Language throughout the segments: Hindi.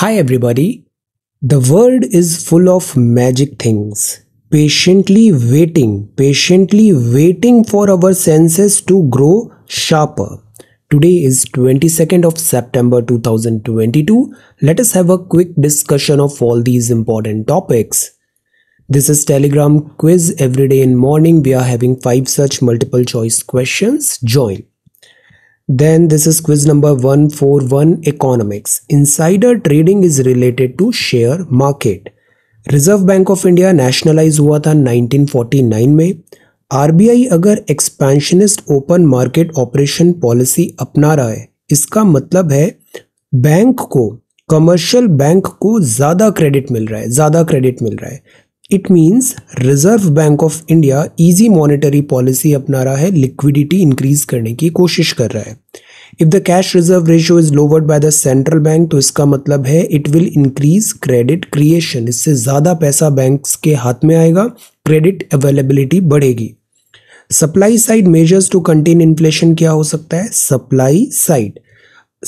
Hi, everybody. The world is full of magic things. Patiently waiting, patiently waiting for our senses to grow sharper. Today is 22nd of September 2022. Let us have a quick discussion of all these important topics. This is Telegram quiz every day in morning. We are having five such multiple choice questions. Join. Then this is quiz number 141 economics. Insider trading is related to share market Reserve Bank of India nationalise हुआ था 1949 में आरबीआई अगर expansionist open market operation policy अपना रहा है इसका मतलब है बैंक को कमर्शियल बैंक को ज़्यादा क्रेडिट मिल रहा है ज़्यादा क्रेडिट मिल रहा है it means Reserve Bank of India easy monetary policy अपना रहा है लिक्विडिटी इंक्रीज करने की कोशिश कर रहा है if the cash reserve ratio is lowered by the central bank तो इसका मतलब है it will increase credit creation इससे ज़्यादा पैसा बैंक के हाथ में आएगा क्रेडिट अवेलेबिलिटी बढ़ेगी supply side measures to contain inflation क्या हो सकता है सप्लाई साइड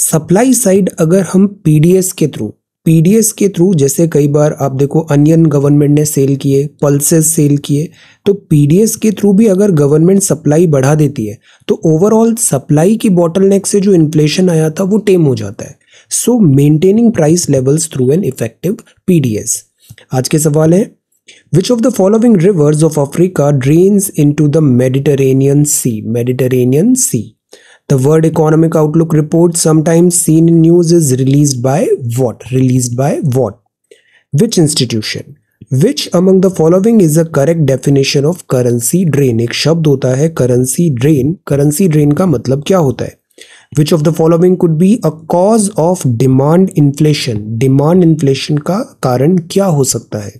सप्लाई साइड अगर हम पीडीएस के थ्रू पी के थ्रू जैसे कई बार आप देखो अनियन गवर्नमेंट ने सेल किए पल्सेस सेल किए तो पी के थ्रू भी अगर गवर्नमेंट सप्लाई बढ़ा देती है तो ओवरऑल सप्लाई की नेक से जो इन्फ्लेशन आया था वो टेम हो जाता है so maintaining price levels through an effective PDS आज के सवाल है which of the following rivers of Africa drains in the Mediterranean sea Mediterranean sea The word economic outlook report, sometimes seen in news, is released by what? Released by what? Which institution? Which among the following is the correct definition of currency drain एक शब्द होता है करेंसी ड्रेन करेंसी ड्रेन का मतलब क्या होता है which of the following could be a cause of demand inflation demand inflation का कारण क्या हो सकता है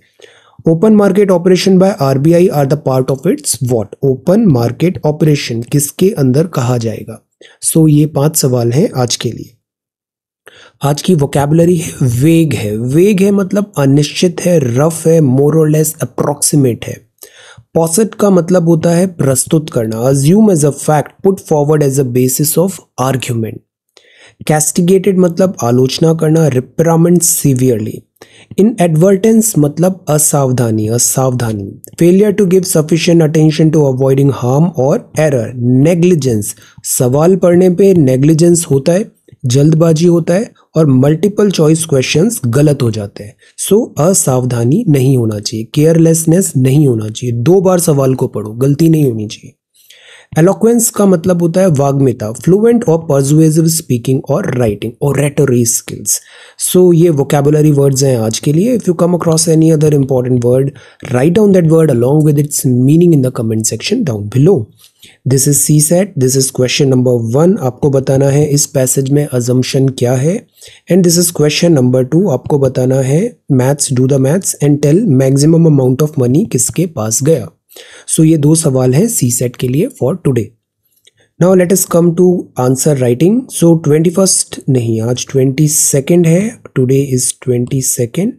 open market operation by RBI are the part of its what open market operation किसके अंदर कहा जाएगा सो so, ये पांच सवाल हैं आज के लिए आज की वोकेबलरी है वेग है वेग है मतलब अनिश्चित है रफ है मोरलेस अप्रोक्सीमेट है पॉसिट का मतलब होता है प्रस्तुत करना assume as a fact put forward as a basis of argument castigated मतलब आलोचना करना रिप्रामेंट सीवियरली इन एडवर्टेंस मतलब असावधानी असावधानी failure to give sufficient attention to avoiding harm और एरर नेग्लिजेंस सवाल पढ़ने पे नेग्लिजेंस होता है जल्दबाजी होता है और मल्टीपल चॉइस क्वेश्चंस गलत हो जाते हैं सो so, असावधानी नहीं होना चाहिए केयरलेसनेस नहीं होना चाहिए दो बार सवाल को पढ़ो गलती नहीं होनी चाहिए एलोक्वेंस का मतलब होता है वाग्मिता फ्लुएंट और परजुएजिव स्पीकिंग और राइटिंग और रेटोरी स्किल्स सो ये वोकेबुलरी वर्ड्स हैं आज के लिए if you come across any other important word write down that word along with its meaning in the comment section down below this is CSAT this is question number one आपको बताना है इस पैसेज में अजम्पन क्या है and this is question number two आपको बताना है maths do the maths and tell maximum amount of money किसके पास गया सो so, ये दो सवाल हैं सी सेट के लिए for today now let us come to answer writing so twenty first नहीं आज ट्वेंटी सेकेंड है today is twenty second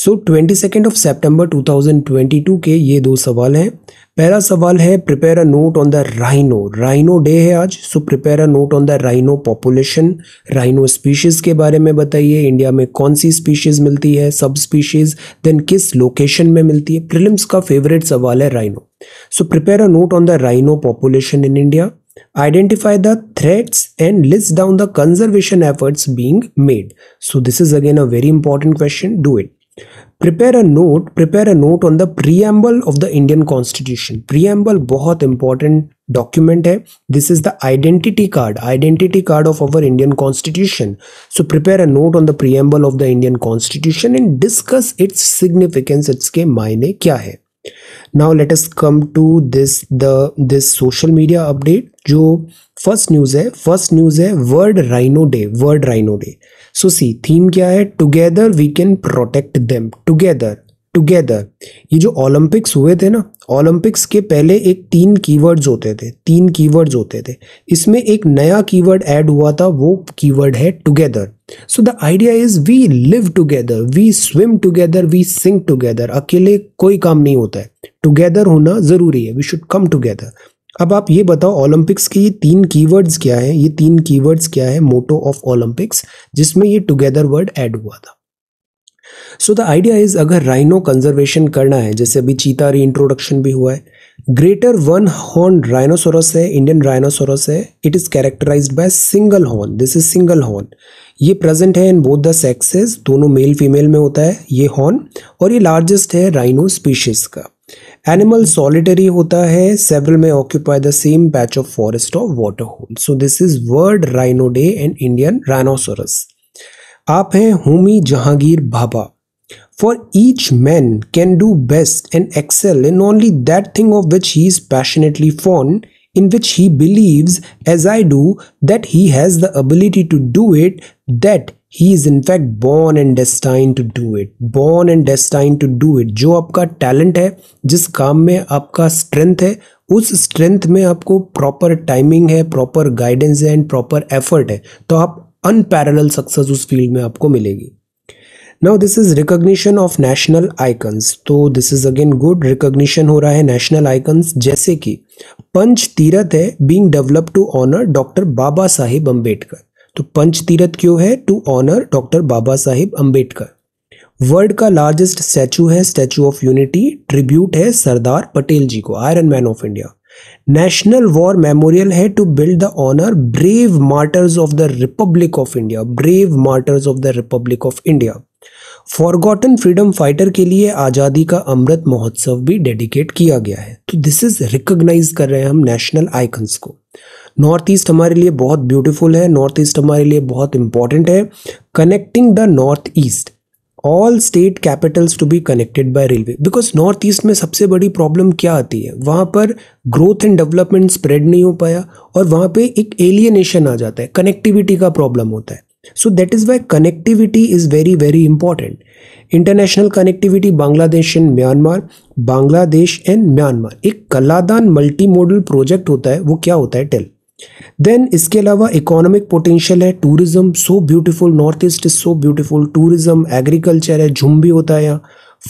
so twenty second of September two thousand twenty two के ये दो सवाल हैं पहला सवाल है prepare a note on the rhino rhino day है आज so prepare a note on the rhino population rhino species के बारे में बताइए इंडिया में कौन सी स्पीशीज मिलती है सब स्पीशीज देन किस लोकेशन में मिलती है प्रिलिम्स का फेवरेट सवाल है rhino so prepare a note on the rhino population in India identify the threats and list down the conservation efforts being made so this is again a very important question do it prepare a note prepare a note on the preamble of the Indian constitution preamble बहुत इंपॉर्टेंट डॉक्यूमेंट है this is the identity card identity card of our Indian constitution so prepare a note on the preamble of the Indian constitution and discuss its significance its के मायने क्या है now let's come to this the this social media update जो फर्स्ट न्यूज़ है फर्स्ट न्यूज़ है world rhino day world rhino day so see theme क्या है together we can protect them together together ये जो ओलंपिक्स हुए थे ना ओलंपिक्स के पहले एक तीन कीवर्ड्स होते थे तीन कीवर्ड्स होते थे इसमें एक नया कीवर्ड ऐड हुआ था वो कीवर्ड है together so the idea is we live together we swim together we sing together अकेले कोई काम नहीं होता है टुगेदर होना जरूरी है वी शुड कम टुगेदर अब आप ये बताओ ओलंपिक्स के ये तीन कीवर्ड्स क्या है ये तीन कीवर्ड्स क्या है मोटो ऑफ ओलंपिक्स जिसमें ये टुगेदर वर्ड ऐड हुआ था सो द आइडिया इज अगर राइनो कंजर्वेशन करना है जैसे अभी चीता री इंट्रोडक्शन भी हुआ है ग्रेटर वन हॉर्न राइनोसोरस है इंडियन राइनोसोरस है it is characterise by single horn this is single horn ये प्रेजेंट है इन बोथ द सेक्सेस दोनों मेल फीमेल में होता है ये हॉर्न और ये लार्जेस्ट है राइनो स्पीशीज का एनिमल सॉलिटरी होता है सेवरल में occupy the same patch of forest of water hole so this is world rhino day and Indian rhinoceros आप हैं हुमी Jehangir Bhabha for each man can do best and excel in only that thing of which he is passionately fond in which he believes, as I do, that he has the ability to do it, that he is fact born and destine to do it born and destine to do it जो आपका टैलेंट है जिस काम में आपका स्ट्रेंथ है उस स्ट्रेंथ में आपको प्रॉपर टाइमिंग है प्रॉपर गाइडेंस है एंड प्रॉपर एफर्ट है तो आप अनपैरल सक्सेस उस फील्ड में आपको मिलेगी now this is recognition of national icons तो this is again good recognition हो रहा है नेशनल आइकन्स जैसे कि पंच तीरथ है being develop to honour doctor Baba Saheb Ambedkar तो पंच तीरथ क्यों है to honour doctor Baba Saheb Ambedkar world का लार्जेस्ट स्टैचू है स्टैचू ऑफ यूनिटी ट्रिब्यूट है सरदार पटेल जी को iron man of India national war memorial है to build the honour brave martyrs of the republic of India brave martyrs of the republic of India forgotten freedom fighter के लिए आज़ादी का अमृत महोत्सव भी डेडिकेट किया गया है तो दिस इज़ रिकग्नाइज कर रहे हैं हम नेशनल आइकन्स को नॉर्थ ईस्ट हमारे लिए बहुत ब्यूटीफुल है नॉर्थ ईस्ट हमारे लिए बहुत इंपॉर्टेंट है connecting the north east all state capitals to be connected by railway because north east में सबसे बड़ी प्रॉब्लम क्या आती है वहाँ पर ग्रोथ एंड डेवलपमेंट स्प्रेड नहीं हो पाया और वहाँ पे एक एलियनेशन आ जाता है कनेक्टिविटी का प्रॉब्लम होता है so that is why connectivity is very very important international connectivity Bangladesh and Myanmar Bangladesh and Myanmar एक कलादान मल्टी मॉडल प्रोजेक्ट होता है वो क्या होता है टेल देन इसके अलावा इकोनॉमिक पोटेंशियल है tourism so beautiful north east is so beautiful tourism agriculture है झुम भी होता है यहाँ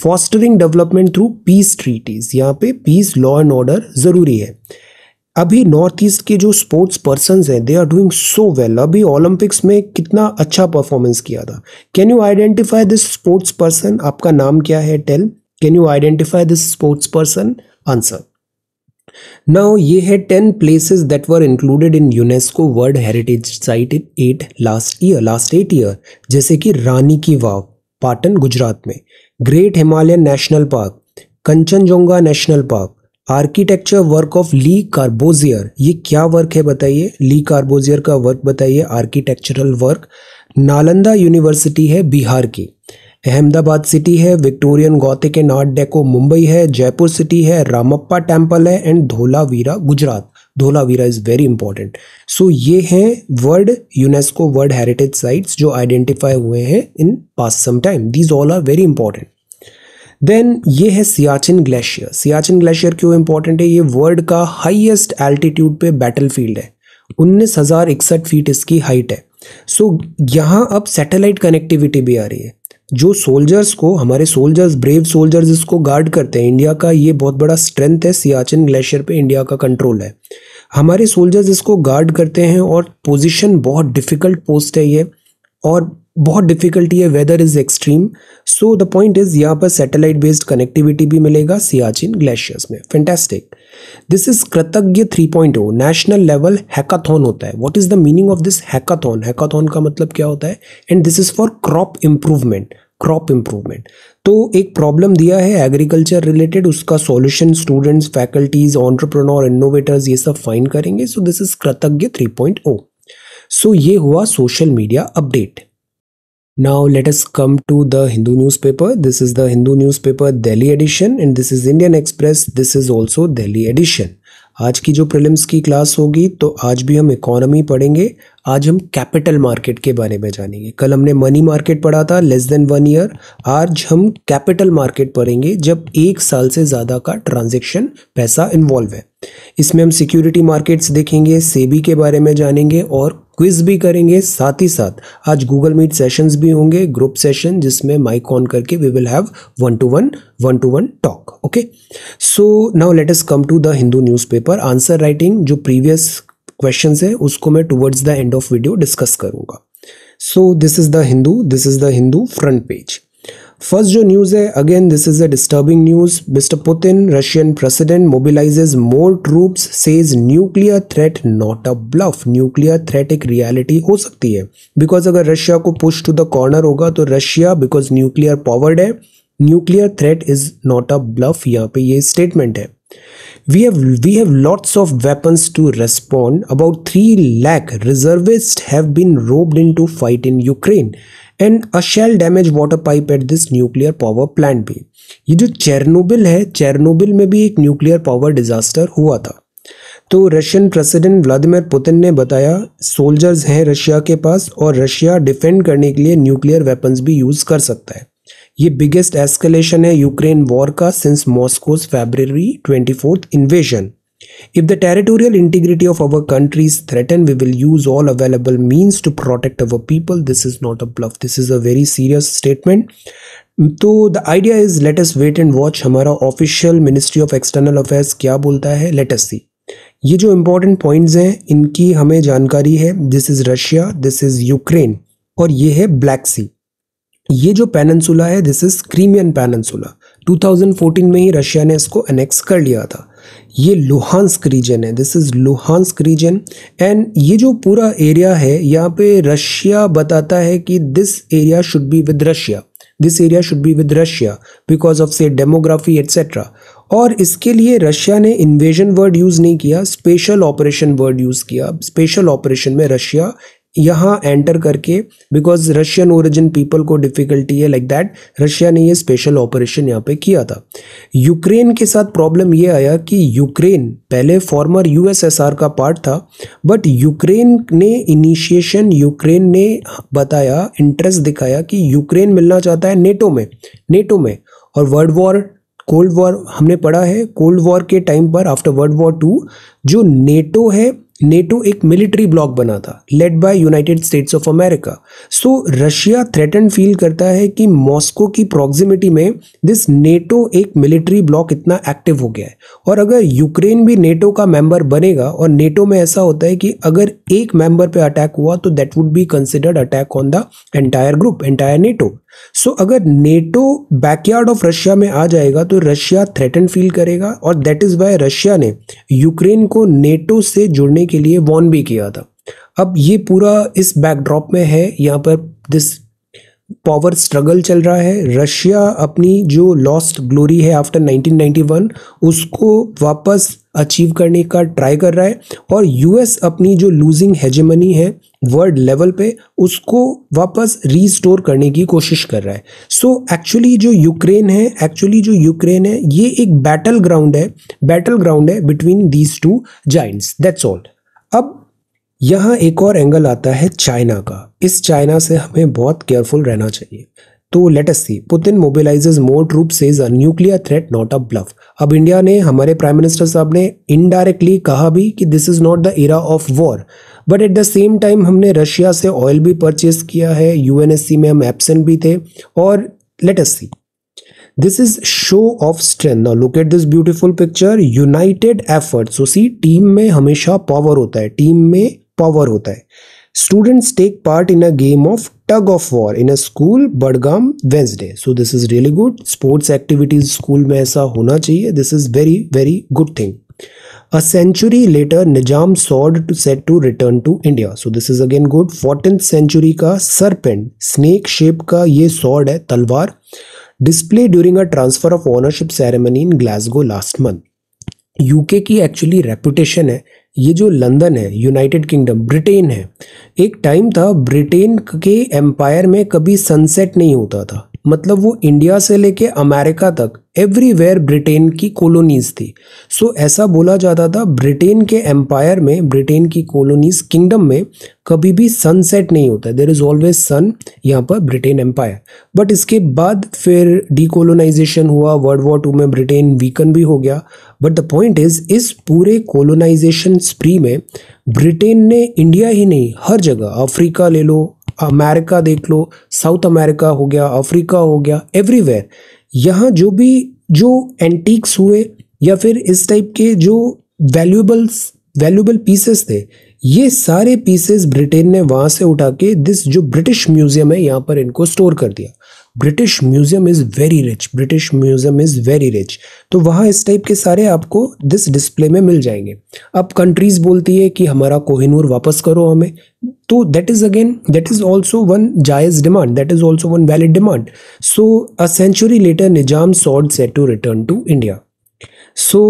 fostering development through peace treaties यहाँ पे पीस लॉ एंड ऑर्डर ज़रूरी है अभी नॉर्थ ईस्ट के जो स्पोर्ट्स पर्सन हैं they are doing so well अभी ओलंपिक्स में कितना अच्छा परफॉर्मेंस किया था can you identify this sports person आपका नाम क्या है tell can you identify this sports person answer now ये है ten places that were included in UNESCO world heritage site in eight last year last eight year जैसे कि रानी की वाव पाटन गुजरात में great Himalayan national park Kanchenjunga national park architecture work of Le Corbusier ये क्या वर्क है बताइए ली कार्बोजियर का वर्क बताइए आर्किटेक्चरल वर्क नालंदा यूनिवर्सिटी है बिहार की अहमदाबाद सिटी है Victorian gothic and art deco Mumbai है जयपुर सिटी है रामप्पा टेम्पल है and Dholavira Gujarat Dholavira is very important so ये हैं world UNESCO world heritage sites जो आइडेंटिफाई हुए हैं in past some time these all are very important then ये है सियाचिन ग्लेशियर सियाचिन ग्लेशियर क्यों इंपॉर्टेंट है ये वर्ल्ड का हाईएस्ट एल्टीट्यूड पे बैटल फील्ड है उन्नीस हज़ार इकसठ फीट इसकी हाइट है सो so, यहाँ अब सैटेलाइट कनेक्टिविटी भी आ रही है जो सोल्जर्स को हमारे सोल्जर्स ब्रेव सोल्जर्स इसको गार्ड करते हैं इंडिया का ये बहुत बड़ा स्ट्रेंथ है सियाचिन ग्लेशियर पे इंडिया का कंट्रोल है हमारे सोल्जर्स इसको गार्ड करते हैं और पोजीशन बहुत डिफ़िकल्ट पोस्ट है ये और बहुत डिफ़िकल्टी है weather is extreme so the point is यहाँ पर सैटेलाइट बेस्ड कनेक्टिविटी भी मिलेगा सियाचिन ग्लेशियर्स में fantastic this is Kritagya 3.0 national level hackathon होता है what is the meaning of this hackathon hackathon का मतलब क्या होता है and this is for crop improvement crop improvement तो एक प्रॉब्लम दिया है एग्रीकल्चर रिलेटेड उसका solution students faculties entrepreneur innovators ये सब फाइन करेंगे सो दिस इज कृतज्ञ 3.0 सो ये हुआ social media update Now let us come to the Hindu newspaper. This is the Hindu newspaper Delhi edition and this is Indian Express. This is also Delhi edition. आज की जो प्रिलिम्स की क्लास होगी तो आज भी हम इकोनॉमी पढ़ेंगे आज हम कैपिटल मार्केट के बारे में जानेंगे कल हमने मनी मार्केट पढ़ा था लेस देन वन ईयर आज हम कैपिटल मार्केट पढ़ेंगे जब एक साल से ज़्यादा का ट्रांजेक्शन पैसा इन्वॉल्व है इसमें हम सिक्योरिटी मार्केट्स देखेंगे सेबी के बारे में जानेंगे और क्विज भी करेंगे साथ ही साथ आज गूगल मीट सेशंस भी होंगे ग्रुप सेशन जिसमें माइक ऑन करके we will have one to one one to one talk okay so now let us come to the Hindu newspaper answer writing जो प्रीवियस क्वेश्चन है उसको मैं towards the end of video डिस्कस करूंगा so this is the Hindu this is the Hindu front page first जो न्यूज़ है again this is a disturbing news mister Putin Russian president mobilises more troops says nuclear threat not a bluff nuclear threat एक रियलिटी हो सकती है बिकॉज अगर रशिया को पुश टू द कॉर्नर होगा तो रशिया बिकॉज न्यूक्लियर पावर्ड है nuclear threat is not a bluff यहाँ पे ये स्टेटमेंट है we have we have lots of weapons to respond about 3 lakh reservists have been roped into fight in ukraine and a shell damage water pipe at this nuclear power plant भी ये जो चेरनोबिल है चेरनोबिल में भी एक न्यूक्लियर पावर डिजास्टर हुआ था तो रशियन प्रेसिडेंट व्लादिमीर पुतिन ने बताया सोल्जर्स हैं रशिया के पास और रशिया डिफेंड करने के लिए न्यूक्लियर वेपन्स भी यूज़ कर सकता है ये बिगेस्ट एस्केलेशन है यूक्रेन वॉर का since Moscow's February twenty invasion If the territorial integrity of our country is threatened, we will use all available means to protect our people. This is not a bluff. This is a very serious statement. तो the idea is let us wait and watch हमारा official ministry of external affairs क्या बोलता है लेट अस सी ये जो इम्पोर्टेंट पॉइंट्स हैं इनकी हमें जानकारी है this is Russia this is Ukraine और ये है ब्लैक सी ये जो पेनसुला है दिस इज़ क्रीमियन पेनसुला 2014 में ही रशिया ने इसको एनेक्स कर लिया था ये लुहानस्क रीजन है this is Luhansk region and ये जो पूरा एरिया है यहाँ पे रशिया बताता है कि this area should be with Russia this area should be with Russia because of से डेमोग्राफी एट्सेट्रा और इसके लिए रशिया ने इन्वेजन वर्ड यूज़ नहीं किया स्पेशल ऑपरेशन वर्ड यूज़ किया स्पेशल ऑपरेशन में रशिया यहाँ एंटर करके बिकॉज रशियन ओरिजिन पीपल को डिफ़िकल्टी है लाइक दैट रशिया ने ये स्पेशल ऑपरेशन यहाँ पे किया था यूक्रेन के साथ प्रॉब्लम ये आया कि यूक्रेन पहले फॉर्मर यूएसएसआर का पार्ट था बट यूक्रेन ने इनिशिएशन यूक्रेन ने बताया इंटरेस्ट दिखाया कि यूक्रेन मिलना चाहता है नेटो में नेटो में और वर्ल्ड वॉर कोल्ड वॉर हमने पढ़ा है कोल्ड वॉर के टाइम पर आफ्टर वर्ल्ड वॉर टू जो नेटो है नेटो एक मिलिट्री ब्लॉक बना था led by United States of America so Russia threaten feel करता है कि मॉस्को की प्रॉक्सिमिटी में दिस नेटो एक मिलिट्री ब्लॉक इतना एक्टिव हो गया है और अगर यूक्रेन भी नेटो का मेंबर बनेगा और नेटो में ऐसा होता है कि अगर एक मेंबर पे अटैक हुआ तो that would be considered attack on the entire group entire NATO so so, अगर नेटो बैकयार्ड ऑफ रशिया में आ जाएगा तो रशिया थ्रेटन फील करेगा और दैट इज़ वाई रशिया ने यूक्रेन को नेटो से जुड़ने के लिए वॉर्न भी किया था अब ये पूरा इस बैकड्रॉप में है यहाँ पर दिस पावर स्ट्रगल चल रहा है रशिया अपनी जो लॉस्ट ग्लोरी है आफ्टर 1991 उसको वापस अचीव करने का ट्राई कर रहा है और यूएस अपनी जो लूजिंग हेजेमनी है वर्ल्ड लेवल पे उसको वापस रीस्टोर करने की कोशिश कर रहा है सो so, एक्चुअली जो यूक्रेन है एक्चुअली जो यूक्रेन है ये एक बैटल ग्राउंड है बैटल ग्राउंड है between these two giants that's all अब यहाँ एक और एंगल आता है चाइना का इस चाइना से हमें बहुत केयरफुल रहना चाहिए तो let us see Putin mobilises more troop says a nuclear threat not a bluff अब इंडिया ने हमारे प्राइम मिनिस्टर साहब ने इनडायरेक्टली कहा भी कि this is not the era of war but at the same time हमने रशिया से ऑयल भी परचेज किया है यूएनएससी में हम एबसेंट भी थे और let us see this is show of strength now look at this beautiful picture united effort so see team में हमेशा पावर होता है टीम में power hota hai. Students take part in a game of tug of war in a school Budgam Wednesday. So this is really good. Sports activities school में ऐसा होना चाहिए. This is very very good thing. A century later, Nizam sword to set to return to India. So this is again good. 14th century का serpent, snake shape का ये sword है तलवार. Display during a transfer of ownership ceremony in Glasgow last month. UK की एक्चुअली रेपुटेशन है ये जो लंदन है यूनाइटेड किंगडम ब्रिटेन है एक टाइम था ब्रिटेन के एम्पायर में कभी सनसेट नहीं होता था मतलब वो इंडिया से लेके अमेरिका तक एवरीवेयर ब्रिटेन की कॉलोनीज थी सो so, ऐसा बोला जाता था ब्रिटेन के एम्पायर में ब्रिटेन की कॉलोनीज किंगडम में कभी भी सनसेट नहीं होता देर इज़ ऑलवेज सन यहाँ पर ब्रिटेन एम्पायर बट इसके बाद फिर डिकोलोनाइजेशन हुआ वर्ल्ड वॉर टू में ब्रिटेन वीकन भी हो गया बट द पॉइंट इज इस पूरे कोलोनाइजेशन स्प्री में ब्रिटेन ने इंडिया ही नहीं हर जगह अफ्रीका ले लो अमेरिका देख लो साउथ अमेरिका हो गया अफ्रीका हो गया एवरीवेयर यहाँ जो भी जो एंटीक्स हुए या फिर इस टाइप के जो वैल्यूबल्स वैल्यूबल पीसेस थे ये सारे पीसेस ब्रिटेन ने वहाँ से उठा के दिस जो ब्रिटिश म्यूजियम है यहाँ पर इनको स्टोर कर दिया British museum is very rich British museum is very rich तो वहाँ इस टाइप के सारे आपको दिस डिस्प्ले में मिल जाएंगे अब कंट्रीज़ बोलती है कि हमारा कोहिनूर वापस करो हमें तो that is again that is also one जायज़ demand that is also one valid demand so a century later Nizam sword set to return to India so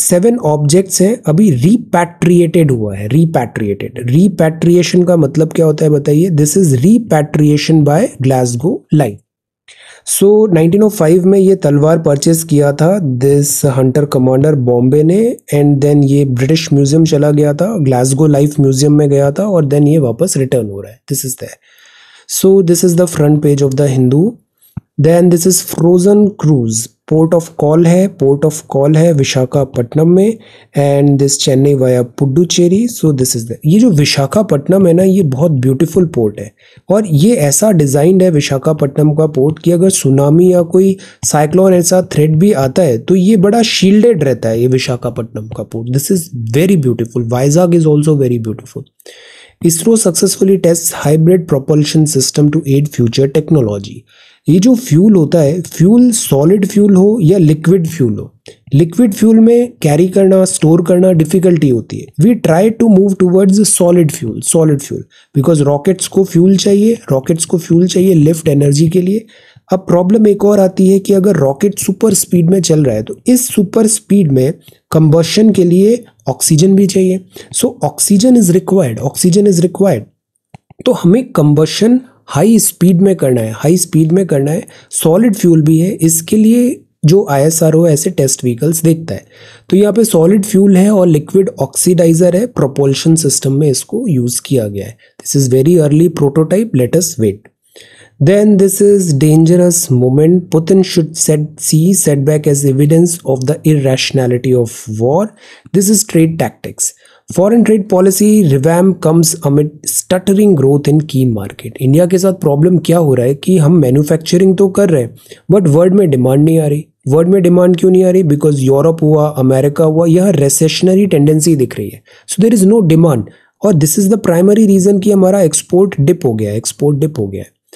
seven objects हैं अभी रीपैट्रिएटेड हुआ है रीपैट्रिएटेड रीपैट्रिएशन का मतलब क्या होता है बताइए this is repatriation by Glasgow life so so, 1905 में ये तलवार परचेज किया था दिस हंटर कमांडर बॉम्बे ने एंड देन ये ब्रिटिश म्यूजियम चला गया था ग्लासगो लाइफ म्यूजियम में गया था और देन ये वापस रिटर्न हो रहा है this is there so this is the front page of the Hindu then this is frozen cruise port of call है पोर्ट ऑफ कॉल है विशाखापट्टनम में and this Chennai via Puducherry so this is the ये जो विशाखापट्टनम है ना ये बहुत ब्यूटीफुल पोर्ट है और ये ऐसा डिज़ाइंड है विशाखापट्टनम का पोर्ट कि अगर सुनामी या कोई साइक्लोन ऐसा थ्रेड भी आता है तो ये बड़ा शील्डेड रहता है ये विशाखापट्टनम का port this is very beautiful Vizag is also very beautiful ISRO successfully test hybrid propulsion system to aid future technology ये जो फ्यूल होता है फ्यूल सॉलिड फ्यूल हो या लिक्विड फ्यूल हो लिक्विड फ्यूल में कैरी करना स्टोर करना डिफिकल्टी होती है we try to move towards solid fuel solid fuel because rockets को फ्यूल चाहिए रॉकेट्स को फ्यूल चाहिए लिफ्ट एनर्जी के लिए अब प्रॉब्लम एक और आती है कि अगर रॉकेट सुपर स्पीड में चल रहा है तो इस सुपर स्पीड में कंबर्शन के लिए ऑक्सीजन भी चाहिए so oxygen is required oxygen is required तो हमें कंबर्शन हाई स्पीड में करना है हाई स्पीड में करना है सॉलिड फ्यूल भी है इसके लिए जो आई एस आर ओ ऐसे टेस्ट व्हीकल्स देखता है तो यहाँ पे सॉलिड फ्यूल है और लिक्विड ऑक्सीडाइजर है प्रोपोल्शन सिस्टम में इसको यूज़ किया गया है this is very early prototype let's wait this is dangerous moment moment should set see set back as evidence of the irrationality of war this is trade tactics foreign trade policy revamp comes amid stuttering growth in key market India के साथ प्रॉब्लम क्या हो रहा है कि हम मैन्युफैक्चरिंग तो कर रहे हैं बट वर्ल्ड में डिमांड नहीं आ रही वर्ल्ड में डिमांड क्यों नहीं आ रही बिकॉज यूरोप हुआ अमेरिका हुआ यह रेसेशनरी टेंडेंसी दिख रही है so there is no demand और this is the primary reason कि हमारा एक्सपोर्ट डिप हो गया है एक्सपोर्ट डिप हो गया है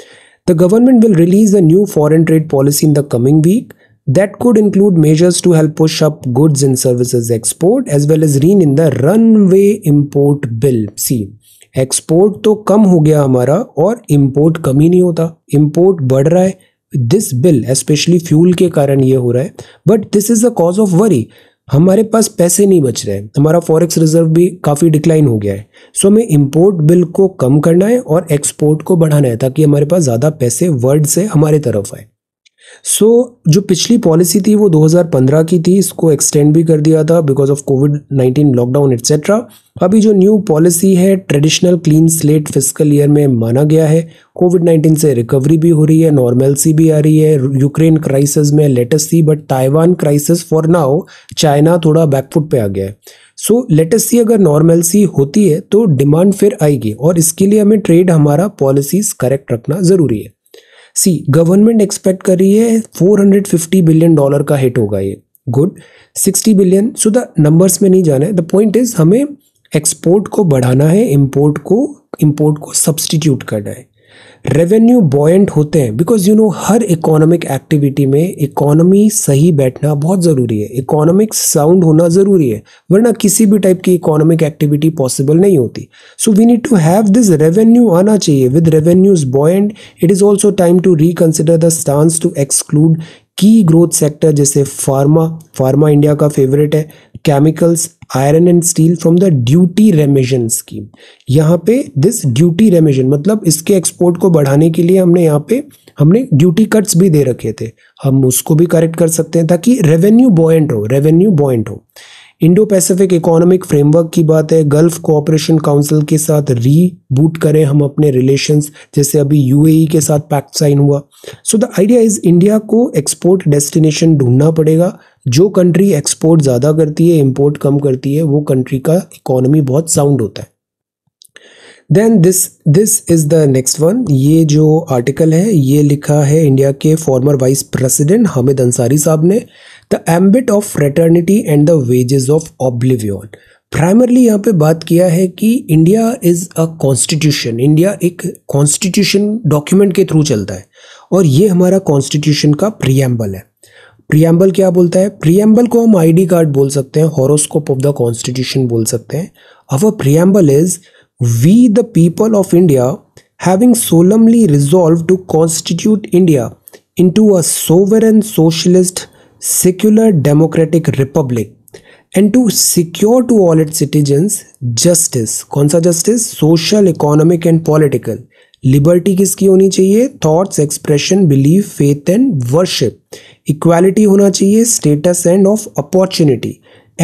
the government will release a new foreign trade policy in the coming week That could include measures to help push up goods and services export as well as rein in the runway import bill. See, export to kam ho gaya hamara aur import kam hi nahi hota import badh raha hai this bill especially fuel ke karan ye ho raha hai but this is a cause of worry हमारे पास पैसे नहीं बच रहे हमारा फॉरेक्स रिजर्व भी काफ़ी डिक्लाइन हो गया है सो हमें इंपोर्ट बिल को कम करना है और एक्सपोर्ट को बढ़ाना है ताकि हमारे पास ज़्यादा पैसे वर्ल्ड से हमारे तरफ आए सो so, जो पिछली पॉलिसी थी वो 2015 की थी इसको एक्सटेंड भी कर दिया था because of COVID 19 lockdown etcetera अभी जो न्यू पॉलिसी है traditional clean slate physical year में माना गया है कोविड 19 से रिकवरी भी हो रही है नॉर्मेलसी भी आ रही है यूक्रेन क्राइसिस में लेटेस्ट थी but Taiwan crisis for now China थोड़ा बैकफुट पे आ गया है सो लेटेस्ट सी अगर नॉर्मेलसी होती है तो डिमांड फिर आएगी और इसके लिए हमें ट्रेड हमारा पॉलिसीज करेक्ट रखना ज़रूरी है सी गवर्नमेंट एक्सपेक्ट कर रही है 450 बिलियन डॉलर का हिट होगा ये good 60 billion so the numbers में नहीं जाना है द पॉइंट इज हमें एक्सपोर्ट को बढ़ाना है इम्पोर्ट को इम्पोर्ट को सब्सटीट्यूट करना है रेवेन्यू बॉयंट होते हैं बिकॉज यू नो हर इकोनॉमिक एक्टिविटी में इकोनॉमी सही बैठना बहुत ज़रूरी है इकोनॉमिक साउंड होना ज़रूरी है वरना किसी भी टाइप की इकोनॉमिक एक्टिविटी पॉसिबल नहीं होती so we need to have this revenue आना चाहिए with revenues buoyant it is also time to reconsider the stance to exclude key growth sector जैसे फार्मा फार्मा इंडिया का फेवरेट है chemicals iron and steel from the duty remission scheme यहाँ पे this duty remission मतलब इसके export को बढ़ाने के लिए हमने यहाँ पे हमने duty cuts भी दे रखे थे हम उसको भी correct कर सकते हैं ताकि revenue buoyant हो revenue buoyant हो इंडो पैसिफिक इकोनॉमिक फ्रेमवर्क की बात है गल्फ कोऑपरेशन काउंसिल के साथ रीबूट करें हम अपने रिलेशंस जैसे अभी यूएई के साथ पैक्ट साइन हुआ so the idea is India को एक्सपोर्ट डेस्टिनेशन ढूंढना पड़ेगा जो कंट्री एक्सपोर्ट ज़्यादा करती है इम्पोर्ट कम करती है वो कंट्री का इकोनॉमी बहुत साउंड होता है then this this is the next one ये जो आर्टिकल है ये लिखा है इंडिया के former vice president Hamid Ansari साहब ने ambit of fraternity and the wages of oblivion primarily यहाँ पे बात किया है कि India is a constitution India एक कॉन्स्टिट्यूशन डॉक्यूमेंट के थ्रू चलता है और ये हमारा कॉन्स्टिट्यूशन का प्रियम्बल है प्रियम्बल क्या बोलता है प्रियम्बल को हम आईडी कार्ड बोल सकते हैं हॉरोस्कोप ऑफ द कॉन्स्टिट्यूशन बोल सकते हैं our preamble is we the people of India having solemnly resolve to constitute India a sovereign and socialist secular democratic republic and to secure to all its citizens justice kaun sa justice social economic and political liberty kiski honi chahiye thoughts expression belief faith and worship equality hona chahiye status and of opportunity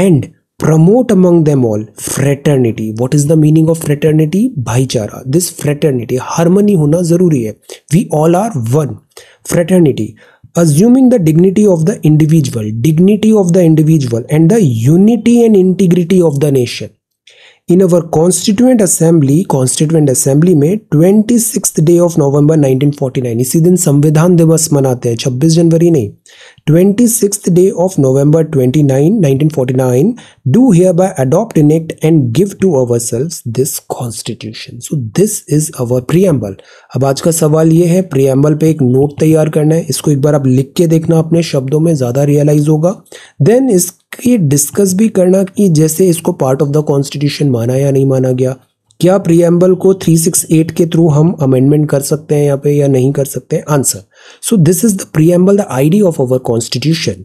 and promote among them all fraternity what is the meaning of fraternity bhai chara this fraternity harmony hona zaruri hai we all are one fraternity assuming the dignity of the individual dignity of the individual and the unity and integrity of the nation in our constituent assembly constituent assembly में twenty six day of November 1949 इसी दिन संविधान दिवस मनाते हैं 26 जनवरी नहीं twenty six day of November 29 1949 do hereby adopt enact and give to ourselves this constitution so this is our preamble अब आज का सवाल ये है प्रियम्बल पे एक नोट तैयार करना है इसको एक बार आप लिख के देखना अपने शब्दों में ज़्यादा रियलाइज होगा देन इस ये डिस्कस भी करना कि जैसे इसको पार्ट ऑफ द कॉन्स्टिट्यूशन माना या नहीं माना गया क्या प्रियम्बल को 368 के थ्रू हम अमेंडमेंट कर सकते हैं यहाँ पे या नहीं कर सकते answer so this is the preamble the idea of our constitution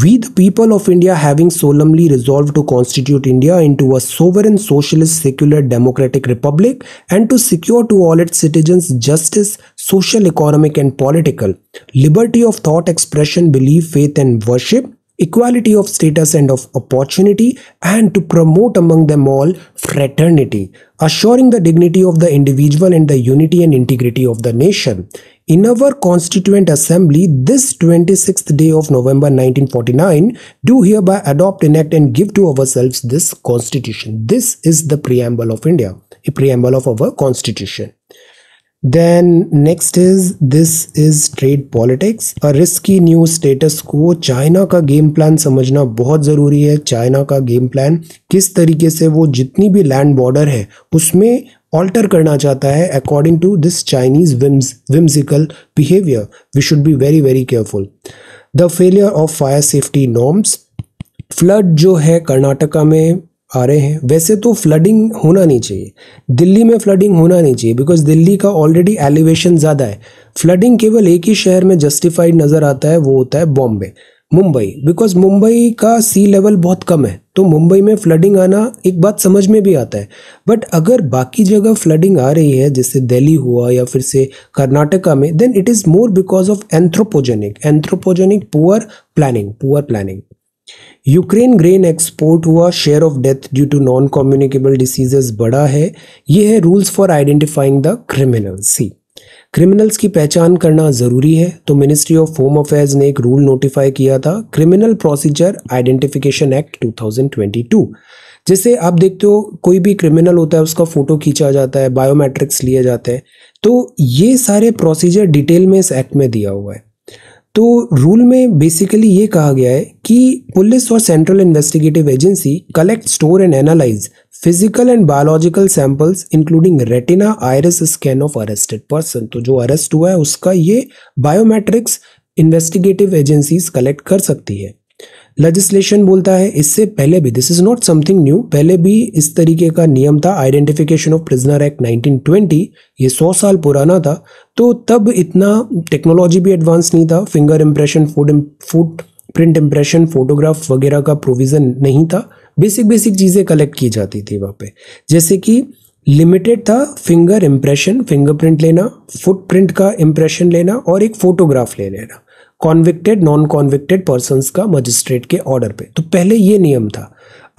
we the people of India having solemnly resolve to constitute India into a sovereign socialist secular democratic republic and to secure to all it citizen justice social economic and political liberty of thought expression believe faith and worship equality of status and of opportunity, and to promote among them all fraternity, assuring the dignity of the individual and the unity and integrity of the nation. In our Constituent Assembly, this 26th day of November 1949, do hereby adopt, enact, and give to ourselves this Constitution. This is the preamble of India, a preamble of our Constitution. Then next is this is trade politics और रिस्क की न्यू स्टेटस को चाइना का गेम प्लान समझना बहुत ज़रूरी है चाइना का गेम प्लान किस तरीके से वो जितनी भी लैंड बॉर्डर है उसमें ऑल्टर करना चाहता है according to this Chinese whims whimsical behaviour we should be very very careful the failure of fire safety norms flood जो है कर्नाटका में आ रहे हैं वैसे तो फ्लडिंग होना नहीं चाहिए दिल्ली में फ्लडिंग होना नहीं चाहिए बिकॉज दिल्ली का ऑलरेडी एलिवेशन ज़्यादा है फ्लडिंग केवल एक ही शहर में जस्टिफाइड नज़र आता है वो होता है बॉम्बे मुंबई बिकॉज मुंबई का सी लेवल बहुत कम है तो मुंबई में फ्लडिंग आना एक बात समझ में भी आता है बट अगर बाकी जगह फ्लडिंग आ रही है जैसे दिल्ली हुआ या फिर से कर्नाटका में then it is more because of anthropogenic anthropogenic poor planning poor planning Ukraine grain export हुआ share of death due to non communicable diseases बड़ा है ये है rules for identifying the criminals see criminals की पहचान करना ज़रूरी है तो मिनिस्ट्री ऑफ होम अफेयर्स ने एक रूल नोटिफाई किया था क्रिमिनल प्रोसीजर आइडेंटिफिकेशन एक्ट 2022 जैसे आप देखते हो कोई भी क्रिमिनल होता है उसका फ़ोटो खींचा जाता है बायोमेट्रिक्स लिए जाते हैं तो ये सारे प्रोसीजर डिटेल में इस एक्ट में दिया हुआ है तो रूल में बेसिकली ये कहा गया है कि पुलिस और central investigative agency collect store and analyse physical and biological samples including retina iris scan of arrested person तो जो अरेस्ट हुआ है उसका ये बायोमेट्रिक्स इन्वेस्टिगेटिव एजेंसीज कलेक्ट कर सकती है लेजिस्लेशन बोलता है इससे पहले भी this is not something new पहले भी इस तरीके का नियम था आइडेंटिफिकेशन ऑफ प्रिजनर एक्ट 1920 ये 100 साल पुराना था तो तब इतना टेक्नोलॉजी भी एडवांस नहीं था finger impression food food print impression photograph वगैरह का प्रोविज़न नहीं था बेसिक बेसिक चीज़ें कलेक्ट की जाती थी वहाँ पे जैसे कि लिमिटेड था फिंगर इम्प्रेशन फिंगरप्रिंट लेना फुटप्रिंट का इम्प्रेशन लेना और एक फ़ोटोग्राफ ले लेना कॉन्विक्टेड नॉन कॉन्विक्टेड पर्सनस का मजिस्ट्रेट के ऑर्डर पे तो पहले ये नियम था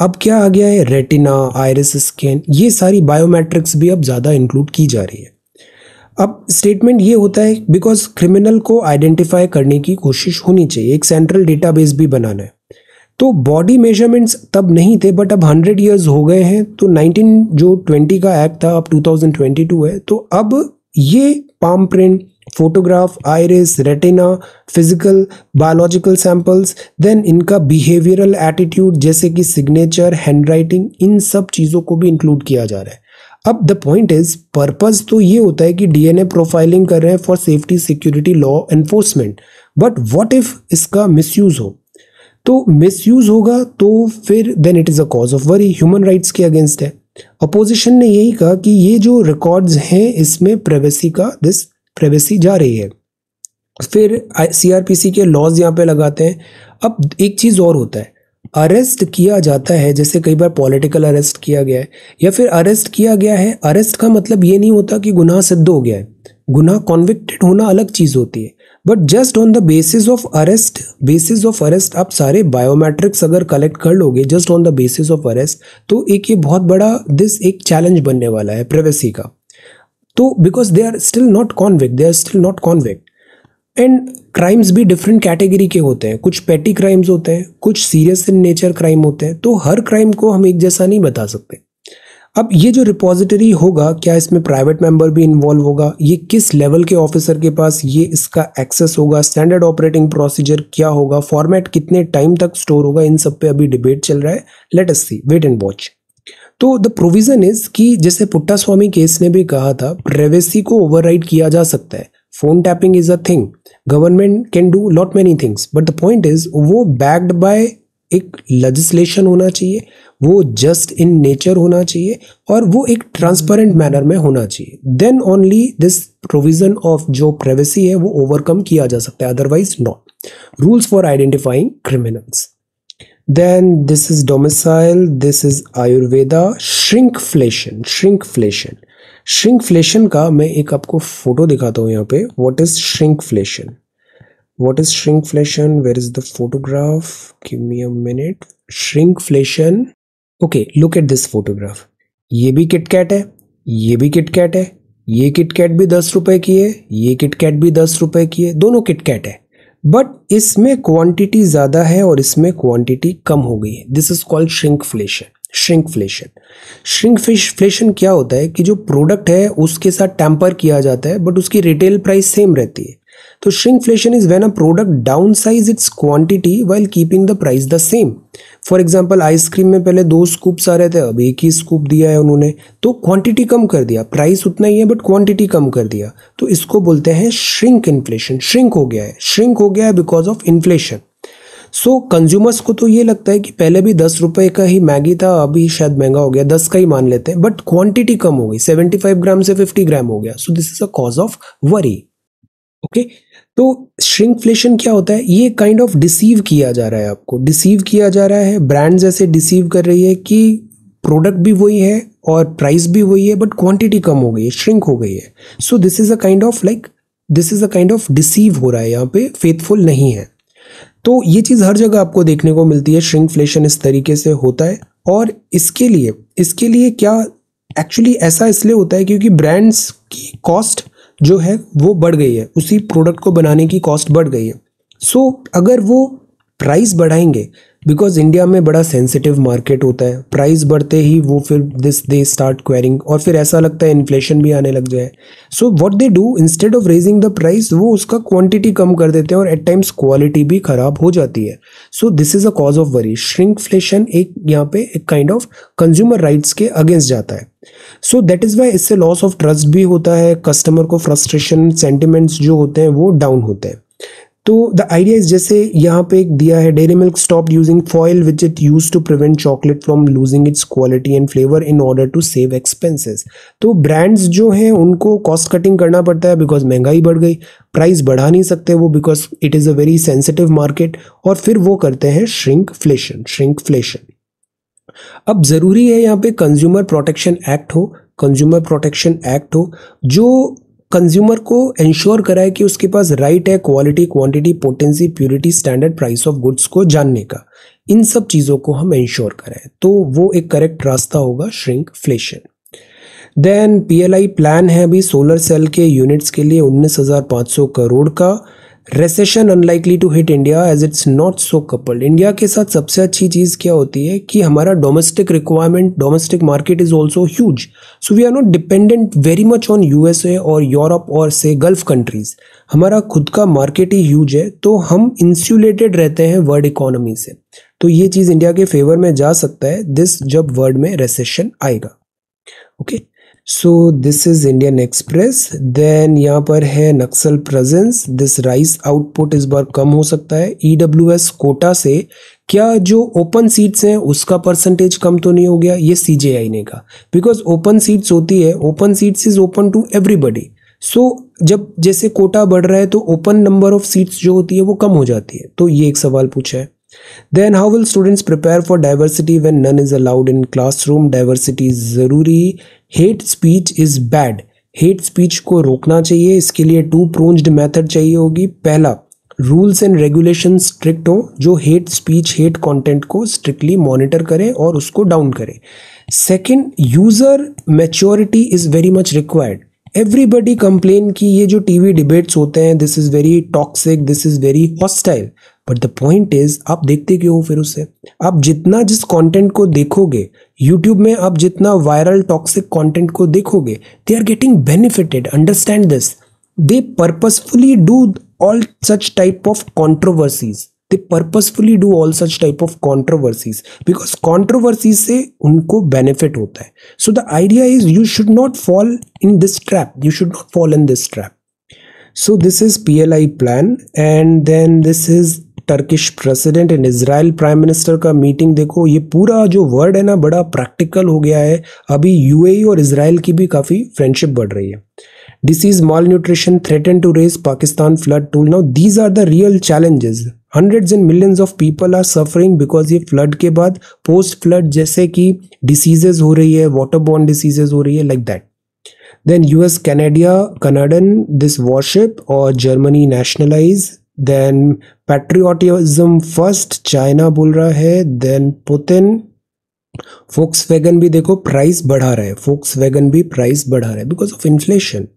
अब क्या आ गया है रेटिना आयरिस स्कैन ये सारी बायोमेट्रिक्स भी अब ज़्यादा इंक्लूड की जा रही है अब स्टेटमेंट ये होता है बिकॉज क्रिमिनल को आइडेंटिफाई करने की कोशिश होनी चाहिए एक सेंट्रल डेटाबेस भी बनाना है तो बॉडी मेजरमेंट्स तब नहीं थे बट अब 100 इयर्स हो गए हैं तो 19 जो 20 का एक्ट था अब 2022 है तो अब ये palm print photograph iris retina physical biological samples then इनका बिहेवियरल एटीट्यूड जैसे कि सिग्नेचर हैंड राइटिंग इन सब चीज़ों को भी इंक्लूड किया जा रहा है अब द पॉइंट इज पर्पज तो ये होता है कि डीएनए प्रोफाइलिंग कर रहे हैं for safety security law enforcement but what if इसका मिसयूज हो तो यूज होगा तो फिर then it is a cause of worry human rights के अगेंस्ट है अपोजिशन ने यही कहा कि ये जो रिकॉर्ड्स हैं इसमें प्राइवेसी का दिस प्राइवेसी जा रही है फिर सीआरपीसी के लॉज यहाँ पे लगाते हैं अब एक चीज़ और होता है अरेस्ट किया जाता है जैसे कई बार पॉलिटिकल अरेस्ट किया गया है या फिर अरेस्ट किया गया है अरेस्ट का मतलब ये नहीं होता कि गुनाह सिद्ध हो गया है गुनाह कॉन्विक्टेड होना अलग चीज़ होती है but just on the basis of arrest basis of arrest आप सारे बायोमेट्रिक्स अगर कलेक्ट कर लोगे just on the basis of arrest तो एक ये बहुत बड़ा दिस एक चैलेंज बनने वाला है प्राइवेसी का तो because they are still not convict they are still not convict and crimes भी डिफरेंट कैटेगरी के होते हैं कुछ पेटी क्राइम्स होते हैं कुछ सीरियस इन नेचर क्राइम होते हैं तो हर क्राइम को हम एक जैसा नहीं बता सकते अब ये जो रिपोजिटरी होगा क्या इसमें प्राइवेट मेंबर भी इन्वॉल्व होगा ये किस लेवल के ऑफिसर के पास ये इसका एक्सेस होगा स्टैंडर्ड ऑपरेटिंग प्रोसीजर क्या होगा फॉर्मेट कितने टाइम तक स्टोर होगा इन सब पे अभी डिबेट चल रहा है let us see wait and watch तो द प्रोविजन इज कि जैसे पुट्टा स्वामी केस ने भी कहा था प्राइवेसी को ओवरराइड किया जा सकता है phone tapping is a thing government can do lot many things but the point is वो बैक्ड बाय एक लजिस्लेशन होना चाहिए वो जस्ट इन नेचर होना चाहिए और वो एक ट्रांसपेरेंट मैनर में होना चाहिए then only this provision of जो प्राइवेसी है वो ओवरकम किया जा सकता है otherwise not rules for identifying criminals then this is domicile this is Ayurveda shrinkflation shrinkflation shrinkflation का मैं एक आपको फोटो दिखाता हूँ यहाँ पे what is shrinkflation what is shrinkflation where is the photograph give me a minute shrinkflation okay look at this photograph ये भी किटकैट है ये भी किटकैट है ये किटकैट भी दस रुपए की है ये किटकैट भी दस रुपए की है दोनों किटकैट है बट इसमें क्वांटिटी ज्यादा है और इसमें क्वांटिटी कम हो गई है this is called shrinkflation shrinkflation shrinkflation क्या होता है कि जो प्रोडक्ट है उसके साथ टैंपर किया जाता है बट उसकी रिटेल प्राइस सेम रहती है तो shrinkflation is when a product down size its quantity while keeping the price the same for example ice cream में पहले दो स्कूप्स आ रहे थे अब एक ही स्कूप दिया है उन्होंने तो क्वांटिटी कम कर दिया प्राइस उतना ही है बट क्वांटिटी कम कर दिया तो इसको बोलते हैं श्रिंक इन्फ्लेशन श्रिंक हो गया है श्रिंक हो गया है because of inflation so consumers को तो ये लगता है कि पहले भी दस रुपये का ही मैगी था अभी शायद महंगा हो गया दस का ही मान लेते हैं बट क्वांटिटी कम हो गई सेवेंटी फाइव ग्राम से फिफ्टी ग्राम हो गया so this is a cause of worry okay तो तो श्रिंकफ्लेशन क्या होता है ये काइंड ऑफ डिसीव किया जा रहा है आपको डिसीव किया जा रहा है ब्रांड्स ऐसे डिसीव कर रही है कि प्रोडक्ट भी वही है और प्राइस भी वही है बट क्वांटिटी कम हो गई है श्रिंक हो गई है so this is a kind of like this is a kind of deceive हो रहा है यहाँ पे फेथफुल नहीं है तो ये चीज़ हर जगह आपको देखने को मिलती है श्रिंकफ्लेशन इस तरीके से होता है और इसके लिए इसके लिए क्या एक्चुअली ऐसा इसलिए होता है क्योंकि ब्रांड्स की कॉस्ट जो है वो बढ़ गई है उसी प्रोडक्ट को बनाने की कॉस्ट बढ़ गई है सो so, अगर वो प्राइस बढ़ाएंगे बिकॉज इंडिया में बड़ा सेंसिटिव मार्केट होता है प्राइस बढ़ते ही वो फिर दिस दे स्टार्ट क्वेरिंग और फिर ऐसा लगता है इन्फ्लेशन भी आने लग जाए so what they do instead of raising the price वो उसका क्वान्टिटी कम कर देते हैं और एट टाइम्स क्वालिटी भी खराब हो जाती है so this is a cause of worry shrinkflation एक यहाँ पे एक काइंड ऑफ कंज्यूमर राइट्स के अगेंस्ट जाता है सो दैट इज़ वाई इससे लॉस ऑफ ट्रस्ट भी होता है कस्टमर को फ्रस्ट्रेशन सेंटिमेंट्स जो होते हैं वो डाउन होते हैं तो द आइडिया इज जैसे यहाँ पे एक दिया है Dairy Milk stop using foil which it use to prevent chocolate from losing its quality and flavour in order to save expenses तो ब्रांड्स जो हैं उनको कॉस्ट कटिंग करना पड़ता है बिकॉज महंगाई बढ़ गई प्राइस बढ़ा नहीं सकते वो because it is a very sensitive market और फिर वो करते हैं श्रिंक फ्लेशन श्रिंक फ्लेशन अब ज़रूरी है यहाँ पे कंज्यूमर प्रोटेक्शन एक्ट हो कंज्यूमर प्रोटेक्शन एक्ट हो जो कंज्यूमर को इंश्योर कराए कि उसके पास राइट है quality quantity potency purity standard price of goods को जानने का इन सब चीज़ों को हम इंश्योर कराएं तो वो एक करेक्ट रास्ता होगा shrinkflation then PLI plan है अभी सोलर सेल के यूनिट्स के लिए उन्नीस करोड़ का recession unlikely to hit India as it's not so coupled India के साथ सबसे अच्छी चीज़ क्या होती है कि हमारा domestic requirement domestic market is also huge so we are not dependent very much on U S A और यूरोप और से गल्फ कंट्रीज हमारा खुद का मार्केट ही ह्यूज है तो हम इंसुलेटेड रहते हैं वर्ल्ड इकोनॉमी से तो ये चीज़ इंडिया के फेवर में जा सकता है दिस जब वर्ल्ड में रेसेशन आएगा okay okay? So this is Indian Express then यहाँ पर है Naxal presence this rice output इस बार कम हो सकता है ई डब्ल्यू एस कोटा से क्या जो ओपन सीट्स हैं उसका परसेंटेज कम तो नहीं हो गया ये सी जे आई ने का बिकॉज ओपन सीट्स होती है open seats is open to everybody so जब जैसे कोटा बढ़ रहा है तो ओपन नंबर ऑफ सीट्स जो होती है वो कम हो जाती है तो ये एक सवाल पूछा है then how will students prepare for diversity when none is allowed in classroom diversity ज़रूरी hate speech is bad hate speech को रोकना चाहिए इसके लिए टू प्रोन्ज्ड मैथड चाहिए होगी पहला रूल्स एंड रेगुलेशन स्ट्रिक्ट हो जो हेट स्पीच हेट कॉन्टेंट को स्ट्रिक्टली मॉनिटर करें और उसको डाउन करें second user maturity is very much required everybody complain की ये जो टीवी डिबेट्स होते हैं this is very toxic this is very hostile but the point is आप देखते क्यों हो फिर उसे आप जितना जिस कंटेंट को देखोगे यूट्यूब में आप जितना वायरल टॉक्सिक कंटेंट को देखोगे they are getting benefited understand this they purposefully do all such type of controversies they purposefully do all such type of controversies because controversies से उनको बेनिफिट होता है so the idea is you should not fall in this trap you should not fall in this trap so this is pli plan and then this is Turkish president and Israel prime minister का मीटिंग देखो ये पूरा जो वर्ड है ना बड़ा प्रैक्टिकल हो गया है अभी यूएई e और इसराइल की भी काफ़ी फ्रेंडशिप बढ़ रही है malnutrition threaten to race Pakistan flood toll now these are the real challenges hundreds and millions of people are suffering because ये फ्लड के बाद पोस्ट फ्लड जैसे कि डिसीजेज हो रही है वाटर बॉर्न डिसीजेज हो रही है लाइक दैट देन एस कैनेडिया कनाडन दिस वॉरशिप और Germany nationalise then patriotism first China बोल रहा है देन पुतिन फोक्स वैगन भी देखो प्राइस बढ़ा रहे हैं फोक्स वैगन भी प्राइस बढ़ा रहे हैं because of inflation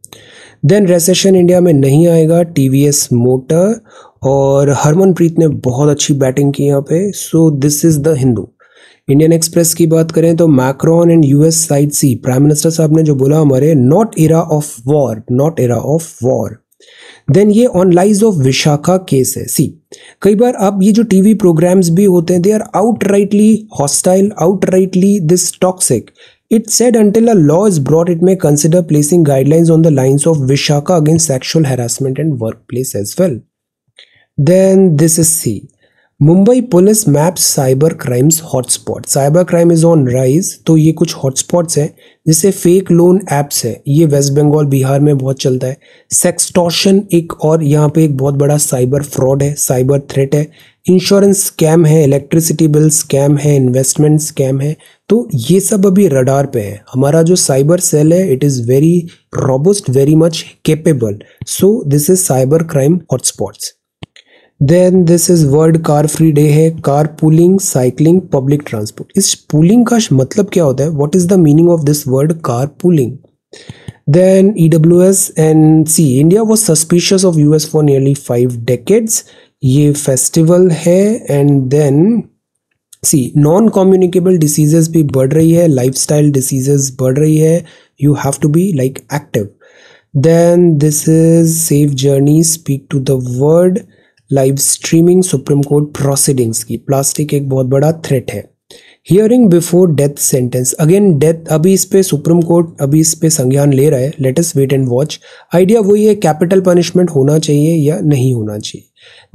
then recession India में नहीं आएगा टीवीएस मोटर और हरमनप्रीत ने बहुत अच्छी बैटिंग की यहाँ पे so this is the Hindu Indian Express की बात करें तो Macron and US side see prime minister साहब ने जो बोला हमारे not era of war not era of war then ये on lines of Vishakha case है सी कई बार अब ये जो टीवी प्रोग्राम्स भी होते हैं they are outrightly hostile outrightly this toxic it said until a law is broad it may consider placing guidelines on the lines of Vishakha against sexual harassment and workplace as well then this is see Mumbai police map cyber crimes hotspot cyber crime is on rise तो ये कुछ हॉटस्पॉट्स हैं जैसे फेक लोन ऐप्स है ये वेस्ट बंगाल बिहार में बहुत चलता है सेक्सटॉशन एक और यहाँ पे एक बहुत बड़ा साइबर फ्रॉड है साइबर थ्रेट है इंश्योरेंस स्कैम है इलेक्ट्रिसिटी बिल स्कैम है इन्वेस्टमेंट स्कैम है तो ये सब अभी रडार पे है हमारा जो साइबर सेल है it is very robust very much capable so this is cyber crime hotspots then this is world car free day है car pooling cycling public transport इस पुलिंग का मतलब क्या होता है what is the meaning of this word car pooling E W S and see India was suspicious of U S for nearly five decades ये फेस्टिवल है and then C non communicable diseases भी बढ़ रही है लाइफ स्टाइल डिसीजेज बढ़ रही है you have to be like active then this is safe journey speak to the world live streaming supreme court proceedings की प्लास्टिक एक बहुत बड़ा थ्रेट है hearing before death sentence again death अभी इस पे सुप्रीम कोर्ट अभी इस पे संज्ञान ले रहा है latest wait and watch idea वही है कैपिटल पनिशमेंट होना चाहिए या नहीं होना चाहिए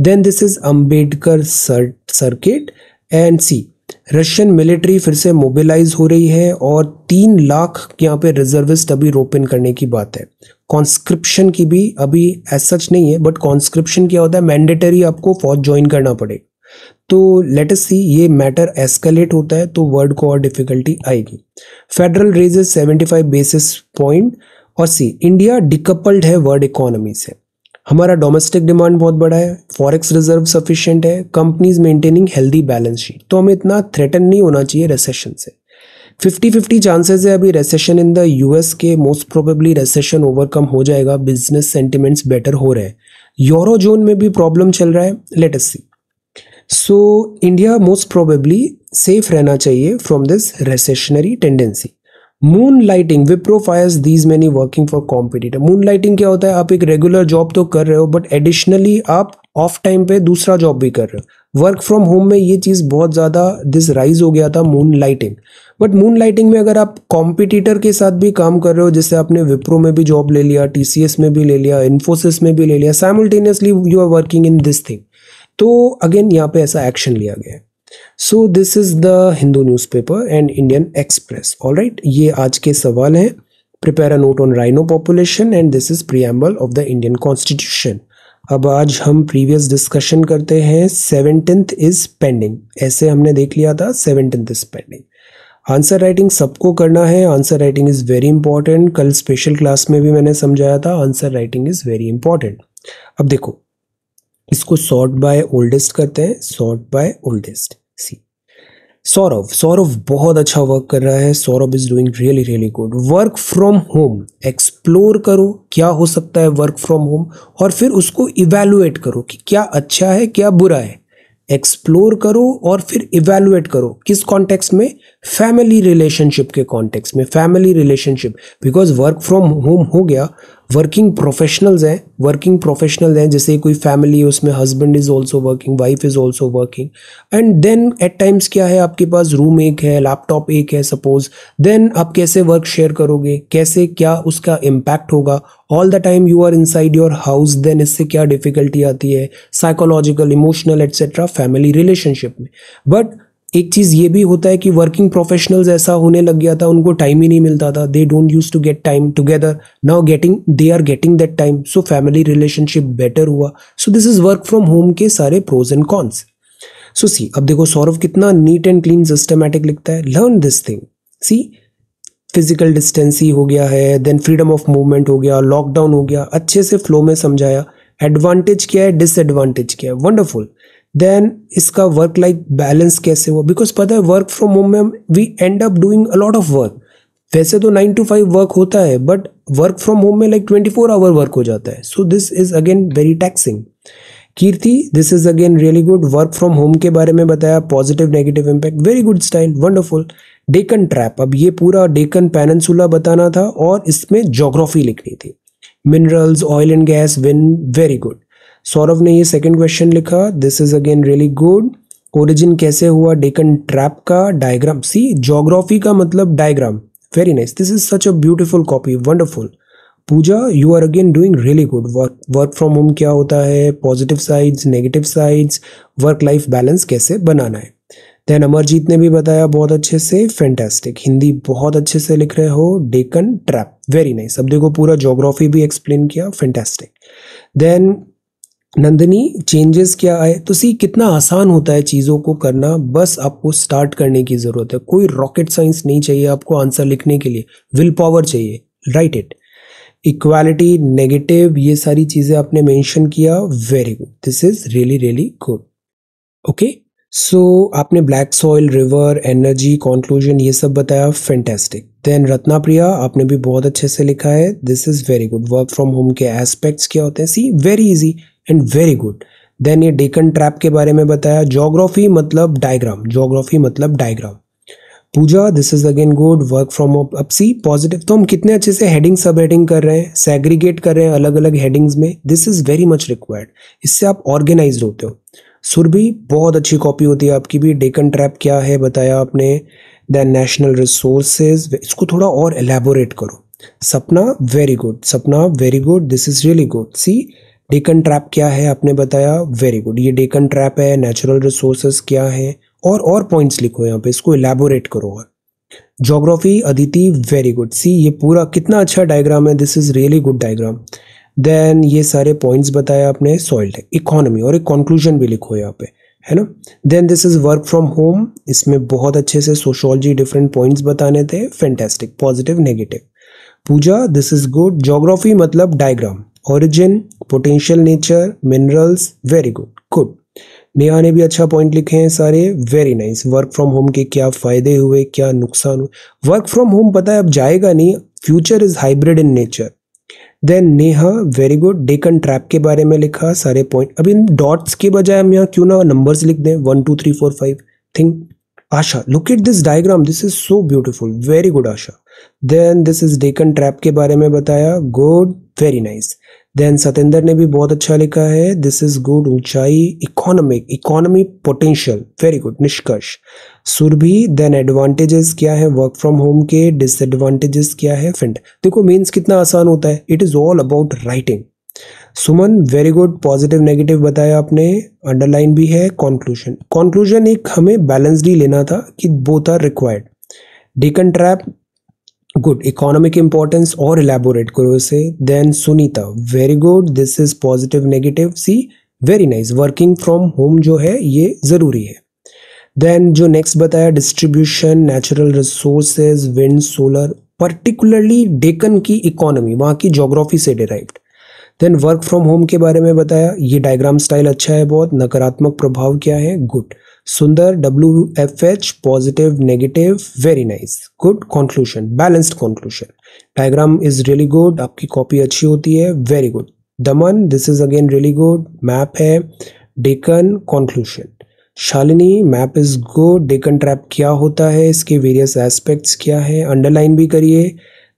then this is Ambedkar circuit and see Russian military फिर से मोबिलाइज हो रही है और तीन लाख यहाँ पे रिजर्विस्ट अभी रोपिन करने की बात है कॉन्स्क्रिप्शन की भी अभी एज सच नहीं है बट कॉन्स्क्रिप्शन क्या होता है मैंडेटरी आपको फौज ज्वाइन करना पड़ेगा तो अस सी ये मैटर एस्केलेट होता है तो वर्ड को और डिफिकल्टी आएगी फेडरल रेजेस 75 बेसिस पॉइंट और सी इंडिया डिकपल्ड है वर्ल्ड इकोनॉमी से हमारा डोमेस्टिक डिमांड बहुत बड़ा है फॉरेक्स रिजर्व सफिशियंट है companies maintaining healthy balance sheet तो हमें इतना थ्रेटन नहीं होना चाहिए रिसेशन से फिफ्टी फिफ्टी चांसेस है अभी रेसेशन इन द यूएस के मोस्ट प्रोबेबली रेसेशन ओवरकम हो जाएगा बिजनेस सेंटिमेंट्स बेटर हो रहे हैं यूरो जोन में भी प्रॉब्लम चल रहा है let us see so India most probably safe रहना चाहिए from this recessionary tendency moonlighting Wipro fires these many working for competitor moonlighting क्या होता है आप एक रेगुलर जॉब तो कर रहे हो बट एडिशनली आप ऑफ टाइम पे दूसरा जॉब भी कर रहे हो वर्क फ्रॉम होम में ये चीज़ बहुत ज़्यादा दिस राइज हो गया था moonlighting but moonlighting में अगर आप कॉम्पिटिटर के साथ भी काम कर रहे हो जैसे आपने विप्रो में भी जॉब ले लिया टी में भी ले लिया इन्फोसिस में भी ले लिया simultaneously you are working in this thing तो अगेन यहाँ पे ऐसा एक्शन लिया गया है so this is the Hindu newspaper and Indian Express all right ये आज के सवाल हैं prepare a note on rhino population and this is preamble of the Indian constitution अब आज हम प्रीवियस डिस्कशन करते हैं सेवनटेंथ इज पेंडिंग ऐसे हमने देख लिया था seventeenth is pending answer writing सबको करना है answer writing is very important कल स्पेशल क्लास में भी मैंने समझाया था answer writing is very important अब देखो इसको सॉर्ट बाय ओल्डेस्ट करते हैं sort by oldest see Saurabh Saurabh बहुत अच्छा वर्क कर रहा है Saurabh is doing really really good work from home explore करो क्या हो सकता है वर्क फ्रॉम होम और फिर उसको इवेलुएट करो कि क्या अच्छा है क्या बुरा है एक्सप्लोर करो और फिर इवेलुएट करो किस कॉन्टेक्स्ट में फैमिली रिलेशनशिप के कॉन्टेक्स्ट में family relationship because work from home हो गया वर्किंग प्रोफेशनल्स हैं वर्किंग प्रोफेशनल हैं जैसे कोई फैमिली है उसमें husband is also working wife is also working and then at times क्या है आपके पास रूम एक है लैपटॉप एक है सपोज देन आप कैसे वर्क शेयर करोगे कैसे क्या उसका इम्पैक्ट होगा all the time you are inside your house then इससे क्या डिफिकल्टी आती है psychological emotional etcetera family relationship में बट एक चीज़ ये भी होता है कि वर्किंग प्रोफेशनल्स ऐसा होने लग गया था उनको टाइम ही नहीं मिलता था they don't use to get time together now getting they are getting that time so family relationship better हुआ so this is work from home के सारे pros and cons so see अब देखो सौरभ कितना नीट एंड क्लीन सिस्टमैटिक लिखता है learn this thing see physical distance ही हो गया है देन फ्रीडम ऑफ मूवमेंट हो गया लॉकडाउन हो गया अच्छे से फ्लो में समझाया एडवांटेज क्या है डिसएडवांटेज क्या है वंडरफुल देन इसका वर्क लाइफ बैलेंस कैसे हुआ बिकॉज पता है वर्क फ्रॉम होम में we end up doing a lot of work वैसे तो नाइन टू फाइव वर्क होता है बट वर्क फ्रॉम होम में like twenty four hour work हो जाता है so this is again very taxing Kirti this is again really good work from home के बारे में बताया positive negative impact very good style wonderful Deccan trap अब ये पूरा डेकन पेनसुला बताना था और इसमें जोग्राफी लिखनी थी minerals oil and gas win very good Saurabh ने ये सेकंड क्वेश्चन लिखा this is again really good origin कैसे हुआ डेकन ट्रैप का डायग्राम सी जोग्राफी का मतलब diagram very nice this is such a beautiful copy wonderful Pooja you are again doing really good work work from home क्या होता है positive sides negative sides work life balance कैसे बनाना है देन अमरजीत ने भी बताया बहुत अच्छे से फैंटेस्टिक हिंदी बहुत अच्छे से लिख रहे हो डेकन ट्रैप वेरी नाइस अब देखो पूरा जोग्राफी भी एक्सप्लेन किया फैंटेस्टिक देन नंदनी चेंजेस क्या आए तो सी कितना आसान होता है चीज़ों को करना बस आपको स्टार्ट करने की ज़रूरत है कोई रॉकेट साइंस नहीं चाहिए आपको आंसर लिखने के लिए विल पावर चाहिए राइट इट इक्वालिटी नेगेटिव ये सारी चीज़ें आपने मेंशन किया very good this is really really good okay so आपने black soil river energy conclusion ये सब बताया फेंटेस्टिक देन रत्ना प्रिया आपने भी बहुत अच्छे से लिखा है this is very good work from home के एस्पेक्ट्स क्या होते हैं see very easy and very good then ये डेकन ट्रैप के बारे में बताया जोग्राफी मतलब डायग्राम जोग्राफी मतलब diagram Pooja this is again good work from अब सी पॉजिटिव तो हम कितने अच्छे से हेडिंग सब हेडिंग कर रहे हैं सेग्रीगेट कर रहे हैं अलग अलग हेडिंग्स में this is very much required इससे आप ऑर्गेनाइज होते हो सुरभि बहुत अच्छी कॉपी होती है आपकी भी डेकन ट्रैप क्या है बताया आपने देन नेशनल रिसोर्सेज इसको थोड़ा और एलेबोरेट करो Sapna very good Sapna very good this is really good see Deccan trap क्या है आपने बताया वेरी गुड ये डेकन ट्रैप है नेचुरल रिसोर्सेस क्या है और और पॉइंट्स लिखो यहाँ पे इसको इलेबोरेट करो और geography Aditi very good see ये पूरा कितना अच्छा डायग्राम है this is really good diagram then ये सारे पॉइंट्स बताया आपने सॉइल्ड इकोनॉमी और एक कॉन्क्लूजन भी लिखो यहाँ पे है ना then this is work from home इसमें बहुत अच्छे से सोशोलॉजी डिफरेंट पॉइंट्स बताने थे fantastic positive negative Pooja this is good geography मतलब diagram origin potential nature minerals very good good Neha ने भी अच्छा पॉइंट लिखे हैं सारे very nice work from home के क्या फायदे हुए क्या नुकसान हुए वर्क फ्रॉम होम पता है अब जाएगा नहीं future is hybrid in nature then Neha very good Deccan trap के बारे में लिखा सारे पॉइंट अब इन डॉट्स के बजाय हम यहाँ क्यों ना नंबर्स लिख दें one two three four five think Asha look at this diagram this is so beautiful very good Asha then this is Deccan trap के बारे में बताया good very nice then Satendra ने भी बहुत अच्छा लिखा है दिस इज गुड ऊंचाई economic economy potential very good निष्कर्ष सुरभि देन एडवांटेजेस क्या है वर्क फ्रॉम होम के डिसएडवांटेजेस क्या है फिंड देखो मीन्स कितना आसान होता है it is all about writing Suman very good positive negative बताया आपने अंडरलाइन भी है कॉन्क्लूजन कॉन्क्लूजन एक हमें बैलेंसली लेना था कि both are required Deccan trap good economic importance और इलेबोरेट करो इसे then Sunita very good this is positive negative see very nice working from home जो है ये ज़रूरी है देन जो नेक्स्ट बताया distribution natural resources wind solar particularly Deccan की इकोनॉमी वहाँ की जोग्राफी से derived then work from home के बारे में बताया ये डायग्राम स्टाइल अच्छा है बहुत नकारात्मक प्रभाव क्या है good Sundar W F H positive negative very nice good conclusion balanced conclusion diagram is really good आपकी कॉपी अच्छी होती है very good Daman this is again really good map है Deccan conclusion Shalini map is good Deccan trap क्या होता है इसके वेरियस एस्पेक्ट्स क्या है अंडरलाइन भी करिए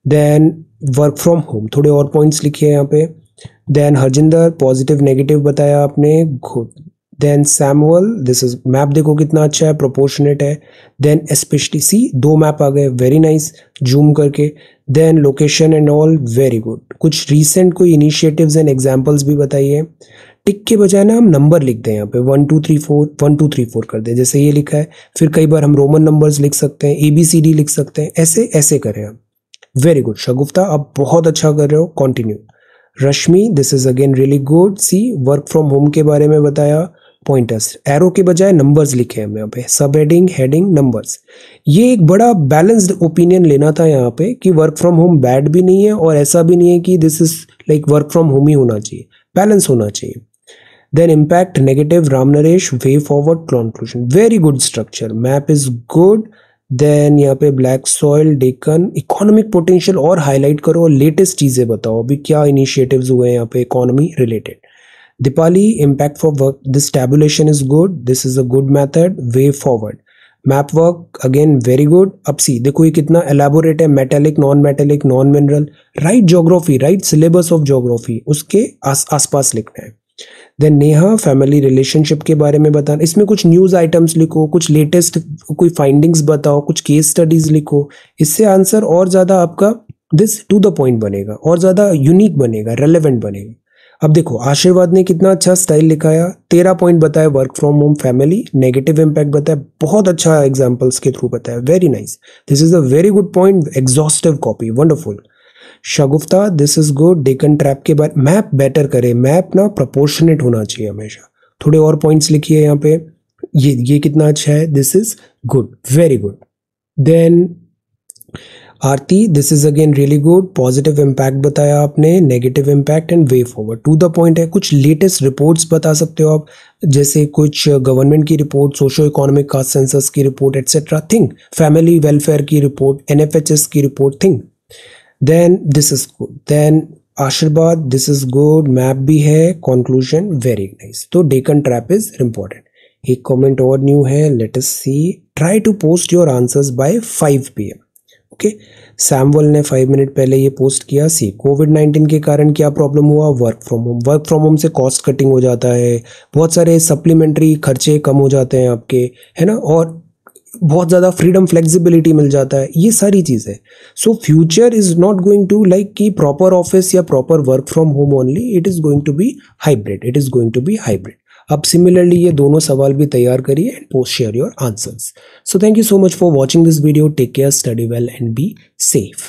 देन वर्क फ्रॉम होम थोड़े और पॉइंट्स लिखिए यहाँ पे देन हरजिंदर पॉजिटिव नेगेटिव बताया आपने good then Samuel this is map देखो कितना अच्छा है प्रोपोर्शनेट है देन एस्पेशली सी दो मैप आ गए वेरी नाइस जूम करके then location and all very good कुछ रिसेंट कोई इनिशिएटिव्स एंड एग्जांपल्स भी बताइए टिक के बजाय ना हम नंबर लिख दें यहाँ पे one two three four one two three four कर दें जैसे ये लिखा है फिर कई बार हम रोमन नंबर्स लिख सकते हैं ए बी सी डी लिख सकते हैं ऐसे ऐसे करें हम वेरी गुड शगुफ्ता आप बहुत अच्छा कर रहे हो continue Rashmi this is again really good see work from home के बारे में बताया पॉइंटर्स एरो के बजाय नंबर्स लिखे हैं यहाँ पे सब हेडिंग हेडिंग नंबर्स ये एक बड़ा बैलेंस्ड ओपिनियन लेना था यहाँ पे कि वर्क फ्रॉम होम बैड भी नहीं है और ऐसा भी नहीं है कि this is like work from home ही होना चाहिए बैलेंस होना चाहिए then impact negative Ram Naresh way forward conclusion very good structure map is good then यहाँ पे black soil Deccan economic potential और हाईलाइट करो और लेटेस्ट चीज़ें बताओ अभी क्या इनिशिएटिव हुए हैं यहाँ पे economy related Dipali, impact for work. This tabulation is good. This is a good method. Way forward. Map work again very good अब see देखो ये कितना एलेबोरेट है metallic non metallic non mineral right geography right syllabus of geography उसके आस आसपास लिखना है देन नेहा फैमिली रिलेशनशिप के बारे में बताना इसमें कुछ न्यूज़ आइटम्स लिखो कुछ लेटेस्ट कोई फाइंडिंग्स बताओ कुछ केस स्टडीज़ लिखो इससे आंसर और ज़्यादा आपका दिस टू द पॉइंट बनेगा और ज़्यादा यूनिक बनेगा relevant बनेगा अब देखो आशीर्वाद ने कितना अच्छा स्टाइल लिखाया तेरह पॉइंट बताया work from home family negative impact बताया बहुत अच्छा एग्जाम्पल्स के थ्रू बताया very nice this is a very good point exhaustive copy wonderful Shagufta this is good Deccan trap के बाद मैप बेटर करे मैप ना प्रपोर्शनेट होना चाहिए हमेशा थोड़े और पॉइंट्स लिखिए यहाँ पे ये ये कितना अच्छा है this is good very good then Aarti this is again really good positive impact बताया आपने negative impact and way forward to the point है कुछ लेटेस्ट रिपोर्ट्स बता सकते हो आप जैसे कुछ गवर्नमेंट की report socio economic caste census की report etcetera think family welfare की रिपोर्ट एन की report think then this is good then Aashirwad this is good map भी है कॉन्क्लूजन वेरी नाइस तो डेकन ट्रैप इज इम्पॉर्टेंट एक कमेंट और न्यू है let us see try to post your answers by 5 PM okay Samuel ने फाइव मिनट पहले ये पोस्ट किया सी कोविड नाइन्टीन के कारण क्या प्रॉब्लम हुआ work from home work from home से कॉस्ट कटिंग हो जाता है बहुत सारे सप्लीमेंट्री खर्चे कम हो जाते हैं आपके है ना और बहुत ज़्यादा फ्रीडम फ्लेक्सिबिलिटी मिल जाता है ये सारी चीज़ें so future is not going to like कि प्रॉपर ऑफिस या proper work from home only it is going to be hybrid it is going to be hybrid अब सिमिलरली ये दोनों सवाल भी तैयार करिए and post share your answers so thank you so much for watching this video take care study well and be safe